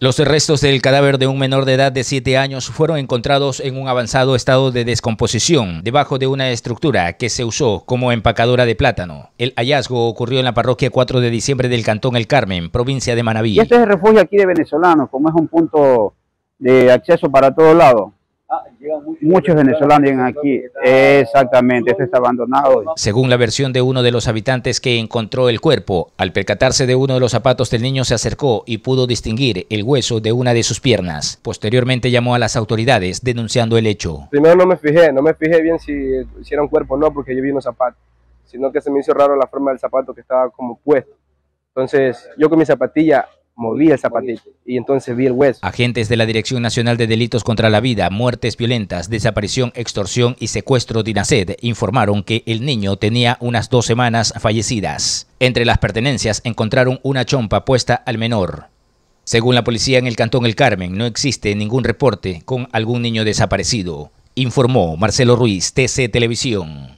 Los restos del cadáver de un menor de edad de 7 años fueron encontrados en un avanzado estado de descomposición debajo de una estructura que se usó como empacadora de plátano. El hallazgo ocurrió en la parroquia 4 de diciembre del Cantón El Carmen, provincia de Manaví. este es el refugio aquí de venezolanos, como es un punto de acceso para todos lados. Muchos venezolanos llegan aquí, exactamente, este está abandonado. Según la versión de uno de los habitantes que encontró el cuerpo, al percatarse de uno de los zapatos del niño se acercó y pudo distinguir el hueso de una de sus piernas. Posteriormente llamó a las autoridades denunciando el hecho. Primero no me fijé, no me fijé bien si, si era un cuerpo o no, porque yo vi unos zapatos, sino que se me hizo raro la forma del zapato que estaba como puesto. Entonces yo con mi zapatilla moví el zapatillo y entonces vi el hueso. Agentes de la Dirección Nacional de Delitos contra la Vida, Muertes Violentas, Desaparición, Extorsión y Secuestro de sed informaron que el niño tenía unas dos semanas fallecidas. Entre las pertenencias encontraron una chompa puesta al menor. Según la policía en el Cantón El Carmen, no existe ningún reporte con algún niño desaparecido, informó Marcelo Ruiz, TC Televisión.